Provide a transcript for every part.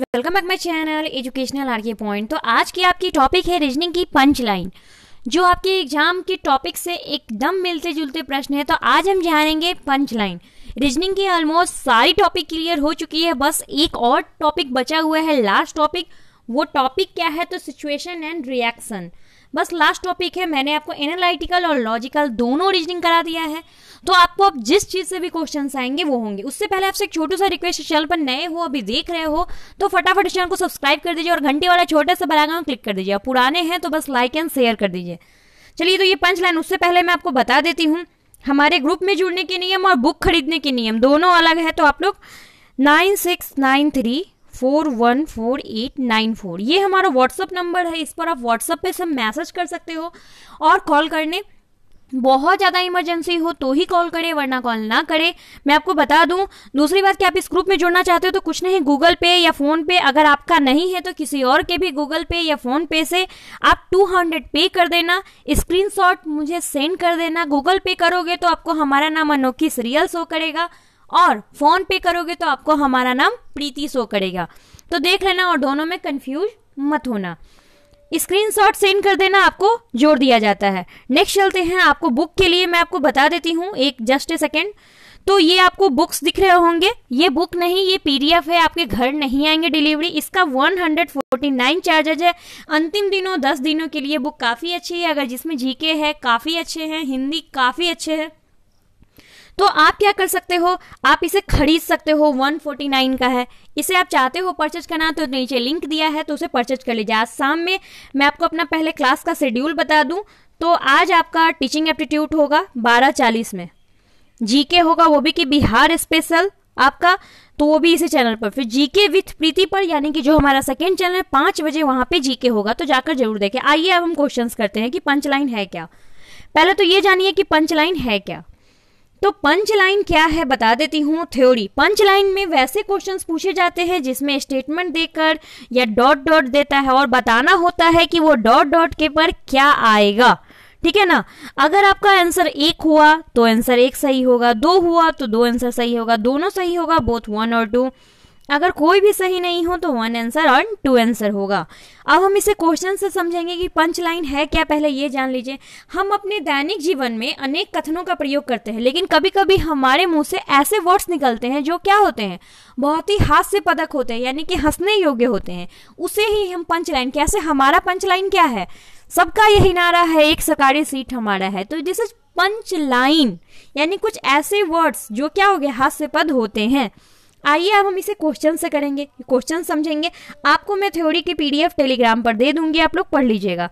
welcome back my channel educational R K point तो आज की आपकी टॉपिक है रीजनिंग की पंच लाइन जो आपके एग्जाम के टॉपिक से एकदम मिलते जुलते प्रश्न है तो आज हम जानेंगे पंच लाइन रीजनिंग की ऑलमोस्ट सारी टॉपिक क्लियर हो चुकी है बस एक और टॉपिक बचा हुआ है लास्ट टॉपिक वो टॉपिक क्या है तो सिचुएशन एंड रिएक्शन बस लास्ट टॉपिक है मैंने आपको एनालिटिकल और लॉजिकल दोनों रीजनिंग करा दिया है तो आपको अब जिस चीज़ से भी क्वेश्चन आएंगे वो होंगे उससे पहले आपसे एक छोटू सा रिक्वेस्ट चैनल पर नए हो अभी देख रहे हो तो फटाफट चैनल को सब्सक्राइब कर दीजिए और घंटे वाला छोटा सा बलागा क्लिक कर दीजिए पुराने हैं तो बस लाइक एंड शेयर कर दीजिए चलिए तो ये पंच लाइन उससे पहले मैं आपको बता देती हूँ हमारे ग्रुप में जुड़ने के नियम और बुक खरीदने के नियम दोनों अलग है तो आप लोग nine six nine three four one four eight nine four ये हमारा व्हाट्सअप नंबर है इस पर आप व्हाट्सअप पे सब मैसेज कर सकते हो और कॉल करने बहुत ज़्यादा इमरजेंसी हो तो ही कॉल करें वरना कॉल ना करें मैं आपको बता दूं दूसरी बात कि आप इस ग्रुप में जुड़ना चाहते हो तो कुछ नहीं गूगल पे या फ़ोन पे अगर आपका नहीं है तो किसी और के भी गूगल पे या फ़ोन पे से आप 200 पे कर देना स्क्रीनशॉट मुझे सेंड कर देना गूगल पे करोगे तो आपको हमारा नाम अनोखी सीरियल शो करेगा और फोन पे करोगे तो आपको हमारा नाम प्रीति शो करेगा तो देख लेना और दोनों में कंफ्यूज मत होना स्क्रीनशॉट सेंड कर देना आपको जोड़ दिया जाता है नेक्स्ट चलते हैं आपको बुक के लिए मैं आपको बता देती हूँ एक जस्ट ए सेकेंड तो ये आपको बुक्स दिख रहे होंगे ये बुक नहीं ये पीडीएफ है आपके घर नहीं आएंगे डिलीवरी इसका 149 चार्जेज है अंतिम दिनों 10 दिनों के लिए बुक काफ़ी अच्छी है अगर जिसमें जीके है काफ़ी अच्छे हैं हिंदी काफ़ी अच्छे हैं तो आप क्या कर सकते हो आप इसे खरीद सकते हो 149 का है इसे आप चाहते हो परचेज करना तो नीचे लिंक दिया है तो उसे परचेज कर लीजिए आज शाम में मैं आपको अपना पहले क्लास का शेड्यूल बता दूं तो आज आपका टीचिंग एप्टीट्यूड होगा बारह चालीस में जीके होगा वो भी कि बिहार स्पेशल आपका तो वो भी इसी चैनल पर फिर जीके विथ प्रीति पर यानी कि जो हमारा सेकेंड चैनल है पांच बजे वहां पे जीके होगा तो जाकर जरूर देखें आइए अब हम क्वेश्चंस करते हैं कि पंचलाइन है क्या पहले तो ये जानिए कि पंचलाइन है क्या तो पंच लाइन क्या है बता देती हूँ थ्योरी पंच लाइन में वैसे क्वेश्चंस पूछे जाते हैं जिसमें स्टेटमेंट देकर या डॉट डॉट देता है और बताना होता है कि वो डॉट डॉट के पर क्या आएगा ठीक है ना अगर आपका आंसर एक हुआ तो आंसर एक सही होगा दो हुआ तो दो आंसर सही होगा दोनों सही होगा बोथ वन और टू अगर कोई भी सही नहीं हो तो वन आंसर और टू आंसर होगा अब हम इसे क्वेश्चन से समझेंगे कि पंच लाइन है क्या पहले ये जान लीजिए हम अपने दैनिक जीवन में अनेक कथनों का प्रयोग करते हैं लेकिन कभी कभी हमारे मुंह से ऐसे वर्ड्स निकलते हैं जो क्या होते हैं बहुत ही हास्य पदक होते हैं यानी कि हंसने योग्य होते हैं उसे ही हम पंच लाइन कैसे हमारा पंच लाइन क्या है सबका यही नारा है एक सकारी सीट हमारा है तो दिस इज पंच लाइन यानी कुछ ऐसे वर्ड्स जो क्या हो गए हास्य पद होते हैं आइए अब हम इसे क्वेश्चन से करेंगे क्वेश्चन समझेंगे आपको मैं थ्योरी की पीडीएफ टेलीग्राम पर दे दूंगी आप लोग पढ़ लीजिएगा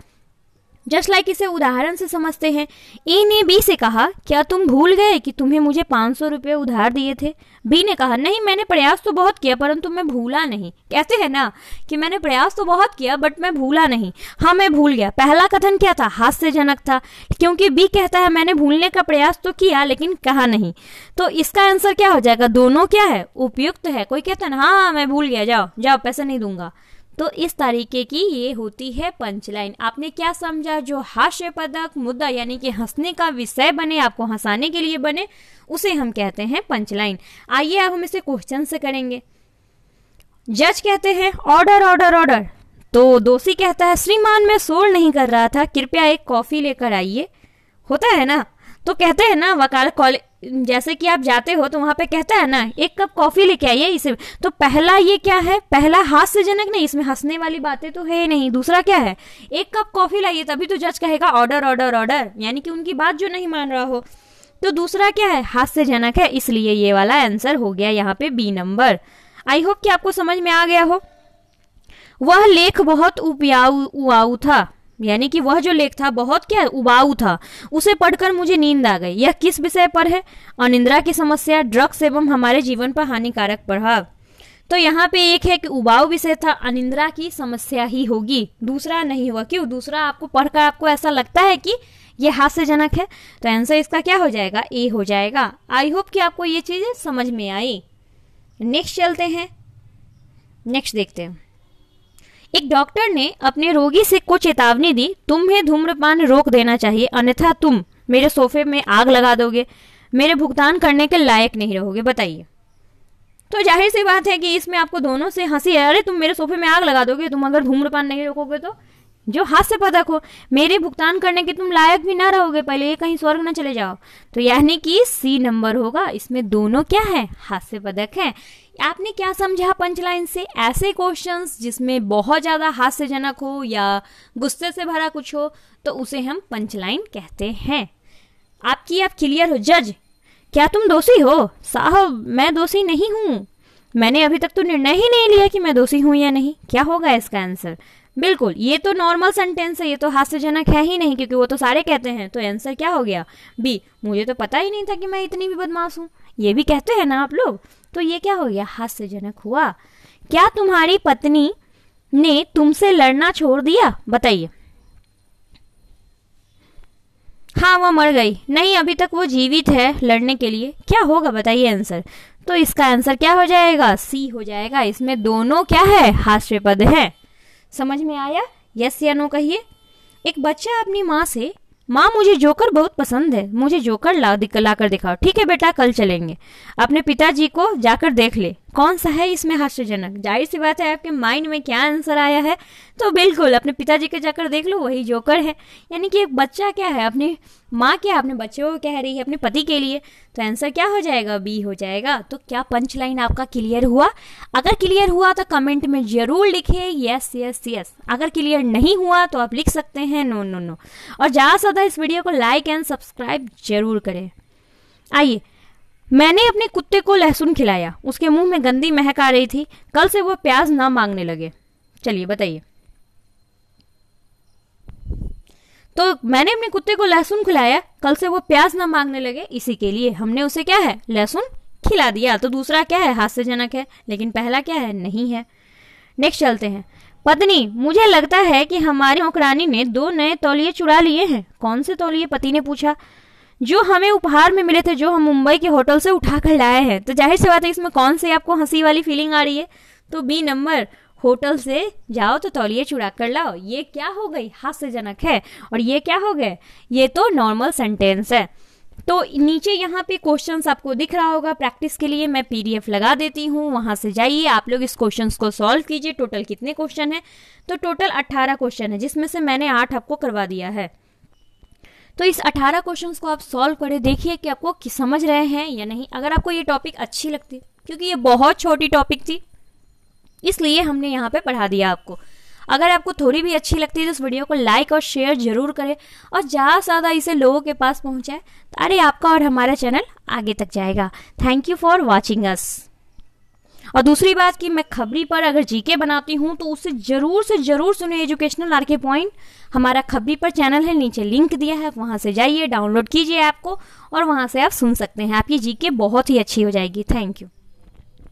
जस्ट लाइक इसे उदाहरण से समझते हैं ए ने बी से कहा क्या तुम भूल गए कि तुम्हें मुझे पाँच सौ रुपये उधार दिए थे बी ने कहा नहीं मैंने प्रयास तो बहुत किया परंतु मैं भूला नहीं कहते हैं ना कि मैंने प्रयास तो बहुत किया बट मैं भूला नहीं हाँ मैं भूल गया पहला कथन क्या था हास्यजनक था क्योंकि बी कहता है मैंने भूलने का प्रयास तो किया लेकिन कहा नहीं तो इसका आंसर क्या हो जाएगा दोनों क्या है उपयुक्त है कोई कहता ना हाँ मैं भूल गया जाओ जाओ पैसे नहीं दूंगा तो इस तरीके की ये होती है पंचलाइन आपने क्या समझा जो हास्य पदक मुद्दा यानी कि हंसने का विषय बने आपको हंसाने के लिए बने उसे हम कहते हैं पंचलाइन आइए अब हम इसे क्वेश्चन से करेंगे जज कहते हैं ऑर्डर ऑर्डर ऑर्डर तो दोषी कहता है श्रीमान मैं सोल नहीं कर रहा था कृपया एक कॉफ़ी लेकर आइए होता है ना तो कहते हैं ना वकाल कॉलेज जैसे कि आप जाते हो तो वहां पे कहता है ना एक कप कॉफी लेके आइए इसे तो पहला ये क्या है पहला हास्यजनक नहीं इसमें हंसने वाली बातें तो है नहीं दूसरा क्या है एक कप कॉफी लाइए तभी तो जज कहेगा ऑर्डर ऑर्डर ऑर्डर यानी कि उनकी बात जो नहीं मान रहा हो तो दूसरा क्या है हास्यजनक है इसलिए ये वाला आंसर हो गया यहाँ पे बी नंबर आई होप कि आपको समझ में आ गया हो वह लेख बहुत उपयाऊ था यानी कि वह जो लेख था बहुत क्या उबाऊ था उसे पढ़कर मुझे नींद आ गई यह किस विषय पर है अनिंद्रा की समस्या ड्रग्स एवं हमारे जीवन पर हानिकारक प्रभाव तो यहाँ पे एक है कि उबाऊ विषय था अनिंद्रा की समस्या ही होगी दूसरा नहीं हुआ क्यों दूसरा आपको पढ़कर आपको ऐसा लगता है कि ये हास्यजनक है तो आंसर इसका क्या हो जाएगा ए हो जाएगा आई होप कि आपको ये चीज समझ में आई नेक्स्ट चलते हैं नेक्स्ट देखते हैं एक डॉक्टर ने अपने रोगी से कुछ चेतावनी दी तुम्हें धूम्रपान रोक देना चाहिए अन्यथा तुम मेरे सोफे में आग लगा दोगे मेरे भुगतान करने के लायक नहीं रहोगे बताइए तो जाहिर सी बात है कि इसमें आपको दोनों से हंसी है अरे तुम मेरे सोफे में आग लगा दोगे तुम अगर धूम्रपान नहीं रोकोगे तो जो हास्य पदक हो मेरे भुगतान करने के तुम लायक भी ना रहोगे पहले ये कहीं स्वर्ग ना चले जाओ तो यानी कि सी नंबर होगा इसमें दोनों क्या है हास्य पदक है आपने क्या समझा पंचलाइन से ऐसे क्वेश्चंस जिसमें बहुत ज़्यादा हास्यजनक हो या गुस्से से भरा कुछ हो तो उसे हम पंचलाइन कहते हैं आपकी आप क्लियर हो जज क्या तुम दोषी हो साहब मैं दोषी नहीं हूं मैंने अभी तक तो निर्णय ही नहीं लिया कि मैं दोषी हूं या नहीं क्या होगा इसका आंसर बिल्कुल ये तो नॉर्मल सेंटेंस है ये तो हास्यजनक है ही नहीं क्योंकि वो तो सारे कहते हैं तो आंसर क्या हो गया बी मुझे तो पता ही नहीं था कि मैं इतनी भी बदमाश हूँ ये भी कहते हैं ना आप लोग तो ये क्या हो गया हास्यजनक हुआ क्या तुम्हारी पत्नी ने तुमसे लड़ना छोड़ दिया बताइए हाँ वो मर गई नहीं अभी तक वो जीवित है लड़ने के लिए क्या होगा बताइए आंसर तो इसका आंसर क्या हो जाएगा सी हो जाएगा इसमें दोनों क्या है हास्यपद है समझ में आया यस या नो कहिए एक बच्चा अपनी माँ से माँ मुझे जोकर बहुत पसंद है मुझे जोकर ला, ला कर दिखाओ ठीक है बेटा कल चलेंगे अपने पिताजी को जाकर देख ले कौन सा है इसमें हास्यजनक जाहिर सी बात है आपके माइंड में क्या आंसर आया है तो बिल्कुल अपने पिताजी के जाकर देख लो वही जोकर है यानी कि एक बच्चा क्या है अपनी माँ क्या अपने बच्चे को कह रही है अपने पति के लिए तो आंसर क्या हो जाएगा बी हो जाएगा तो क्या पंच लाइन आपका क्लियर हुआ अगर क्लियर हुआ तो कमेंट में जरूर लिखे यस यस यस अगर क्लियर नहीं हुआ तो आप लिख सकते हैं नो नो नो और ज़्यादा से ज़्यादा इस वीडियो को लाइक एंड सब्सक्राइब जरूर करें आइए मैंने अपने कुत्ते को लहसुन खिलाया उसके मुंह में गंदी महक आ रही थी कल से वो प्याज ना मांगने लगे चलिए बताइए तो मैंने अपने कुत्ते को लहसुन खिलाया कल से वो प्याज ना मांगने लगे इसी के लिए हमने उसे क्या है लहसुन खिला दिया तो दूसरा क्या है हास्यजनक है लेकिन पहला क्या है नहीं है नेक्स्ट चलते हैं पत्नी मुझे लगता है कि हमारी नौकरानी ने दो नए तौलिए चुरा लिए हैं कौन से तौलिए पति ने पूछा जो हमें उपहार में मिले थे जो हम मुंबई के होटल से उठा कर लाए हैं तो जाहिर सी बात है इसमें कौन से आपको हंसी वाली फीलिंग आ रही है तो बी नंबर होटल से जाओ तो तौलिए चुरा कर लाओ ये क्या हो गई हास्यजनक है और ये क्या हो गए ये तो नॉर्मल सेंटेंस है तो नीचे यहाँ पे क्वेश्चन आपको दिख रहा होगा प्रैक्टिस के लिए मैं पीडीएफ लगा देती हूँ वहाँ से जाइए आप लोग इस क्वेश्चन को सॉल्व कीजिए टोटल कितने क्वेश्चन है तो टोटल अट्ठारह क्वेश्चन है जिसमें से मैंने आठ आपको करवा दिया है तो इस 18 क्वेश्चंस को आप सॉल्व करें देखिए कि आपको समझ रहे हैं या नहीं अगर आपको ये टॉपिक अच्छी लगती क्योंकि ये बहुत छोटी टॉपिक थी इसलिए हमने यहाँ पे पढ़ा दिया आपको अगर आपको थोड़ी भी अच्छी लगती है तो इस वीडियो को लाइक और शेयर जरूर करें और ज़्यादा से ज़्यादा इसे लोगों के पास तो अरे आपका और हमारा चैनल आगे तक जाएगा thank you for watching us और दूसरी बात कि मैं खबरी पर अगर जीके बनाती हूँ तो उससे ज़रूर से ज़रूर सुने एजुकेशनल आर के पॉइंट हमारा खबरी पर चैनल है नीचे लिंक दिया है वहाँ से जाइए डाउनलोड कीजिए ऐप को और वहाँ से आप सुन सकते हैं आपकी जीके बहुत ही अच्छी हो जाएगी थैंक यू